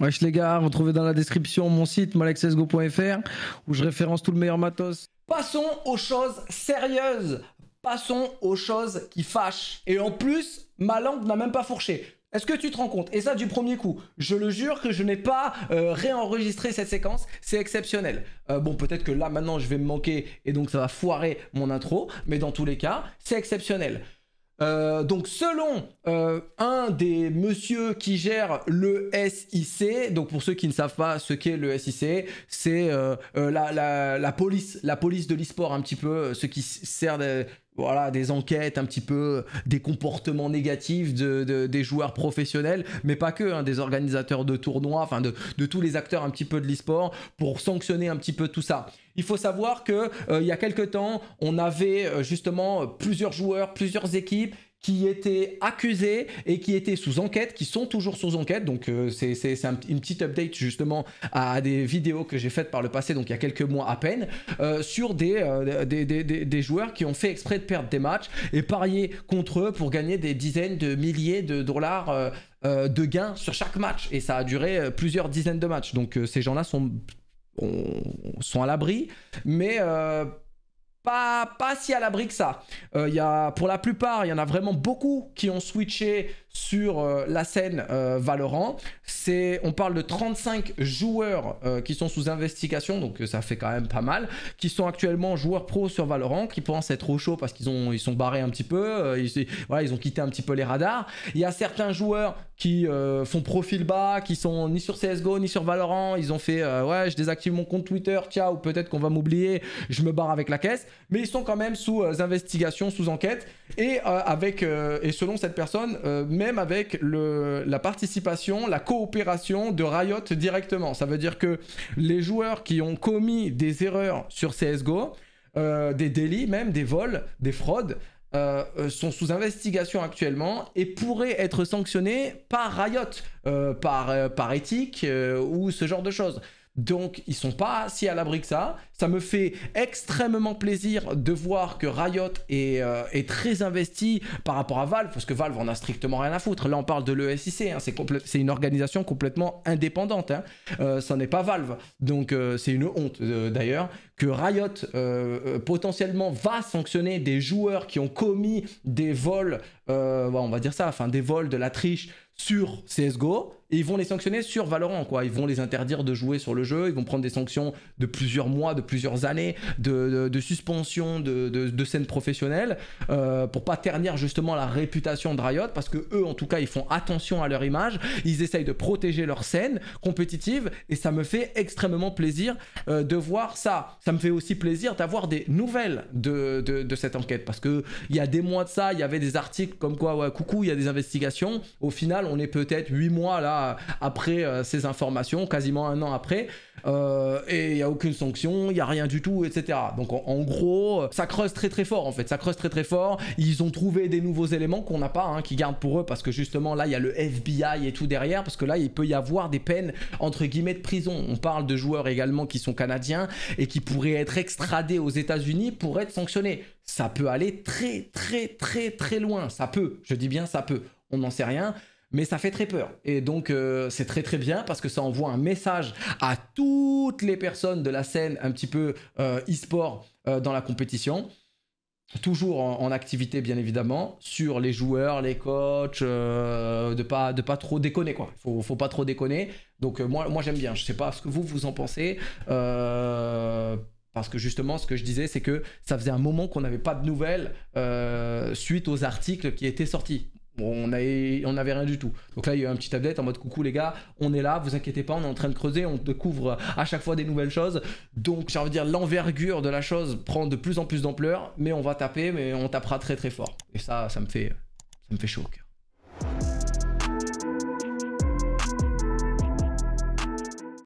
Wesh les gars, vous dans la description mon site malaccessgo.fr où je référence tout le meilleur matos. Passons aux choses sérieuses. Passons aux choses qui fâchent. Et en plus, ma langue n'a même pas fourché. Est-ce que tu te rends compte Et ça du premier coup. Je le jure que je n'ai pas euh, réenregistré cette séquence. C'est exceptionnel. Euh, bon, peut-être que là maintenant je vais me manquer et donc ça va foirer mon intro. Mais dans tous les cas, c'est exceptionnel. Euh, donc selon euh, un des monsieur qui gère le SIC, donc pour ceux qui ne savent pas ce qu'est le SIC, c'est euh, la, police, la police de l'esport un petit peu, ce qui sert de, voilà, des enquêtes un petit peu, des comportements négatifs des joueurs professionnels, mais pas que, hein, des organisateurs de tournois, enfin de, tous les acteurs un petit peu de l'e-sport, pour sanctionner un petit peu tout ça. Il faut savoir que euh, il y a quelques temps, on avait euh, justement euh, plusieurs joueurs, plusieurs équipes qui étaient accusés et qui étaient sous enquête, qui sont toujours sous enquête. Donc euh, c'est une petite update justement à des vidéos que j'ai faites par le passé, donc il y a quelques mois à peine, euh, sur euh, des, des, des, des, joueurs qui ont fait exprès de perdre des matchs et parier contre eux pour gagner des dizaines de milliers de dollars. de gains sur chaque match et ça a duré plusieurs dizaines de matchs donc ces gens là sont, sont à l'abri mais pas, pas si à l'abri que ça. Euh, y a, pour la plupart, il y en a vraiment beaucoup qui ont switché sur euh, la scène euh, Valorant. C'est, on parle de 35 joueurs euh, qui sont sous investigation, donc ça fait quand même pas mal, qui sont actuellement joueurs pro sur Valorant, qui pensent être au chaud parce qu'ils ont, ils sont barrés un petit peu, ils, ils ont quitté un petit peu les radars. Il y a certains joueurs qui font profil bas, qui sont ni sur CSGO ni sur Valorant, ils ont fait ouais, je désactive mon compte Twitter, Ou peut-être qu'on va m'oublier, je me barre avec la caisse, mais ils sont quand même sous investigation, sous enquête, et avec et selon cette personne, même même avec le, la participation, la coopération de Riot directement. Ça veut dire que les joueurs qui ont commis des erreurs sur CSGO, euh, des délits même, des vols, des fraudes, euh, euh, sont sous investigation actuellement et pourraient être sanctionnés par Riot, par, par éthique ou ce genre de choses. Donc ils sont pas si à l'abri que ça. Ça me fait extrêmement plaisir de voir que Riot euh, est, très investi par rapport à Valve, parce que Valve en a strictement rien à foutre. Là on parle de l'ESIC, hein. c'est une organisation complètement indépendante. Hein. Euh, ça n'est pas Valve. Donc euh, c'est une honte d'ailleurs que Riot potentiellement va sanctionner des joueurs qui ont commis des vols, on va dire ça, enfin des vols, de la triche sur CSGO et ils vont les sanctionner sur Valorant quoi. Ils vont les interdire de jouer sur le jeu, ils vont prendre des sanctions de plusieurs mois, de plusieurs années, de, de, suspension de, de, scène professionnelle euh, pour pas ternir justement la réputation de Riot parce que eux en tout cas ils font attention à leur image, ils essayent de protéger leur scène compétitive et ça me fait extrêmement plaisir euh, de voir ça. Ça me fait aussi plaisir d'avoir des nouvelles de, cette enquête parce que il y a des mois de ça il y avait des articles comme quoi ouais, coucou il y a des investigations. Au final on est peut-être 8 mois là après euh, ces informations, quasiment un an après, euh, et il n'y a aucune sanction, il n'y a rien du tout, etc. Donc en, gros, ça creuse très très fort en fait, ça creuse très très fort. Ils ont trouvé des nouveaux éléments qu'on n'a pas, hein, qui gardent pour eux, parce que justement là, il y a le FBI et tout derrière, parce que là, il peut y avoir des peines entre guillemets de prison. On parle de joueurs également qui sont canadiens et qui pourraient être extradés aux États-Unis pour être sanctionnés. Ça peut aller très très très très loin, ça peut, je dis bien ça peut, on n'en sait rien mais ça fait très peur. Et donc euh, c'est très très bien parce que ça envoie un message à toutes les personnes de la scène un petit peu euh, e-sport euh, dans la compétition. Toujours en, activité bien évidemment sur les joueurs, les coachs, de pas de pas trop déconner quoi. Faut, faut pas trop déconner. Donc moi moi j'aime bien. Je ne sais pas ce que vous vous en pensez. Parce que justement, ce que je disais, c'est que ça faisait un moment qu'on n'avait pas de nouvelles suite aux articles qui étaient sortis on, avait, on avait rien du tout. Donc là, il y a eu un petit update en mode coucou les gars, on est là, vous inquiétez pas, on est en train de creuser, on découvre à chaque fois des nouvelles choses. Donc, j'ai envie de dire, l'envergure de la chose prend de plus en plus d'ampleur, mais on va taper, mais on tapera très très fort. Et ça, ça me fait, ça me fait chaud au cœur.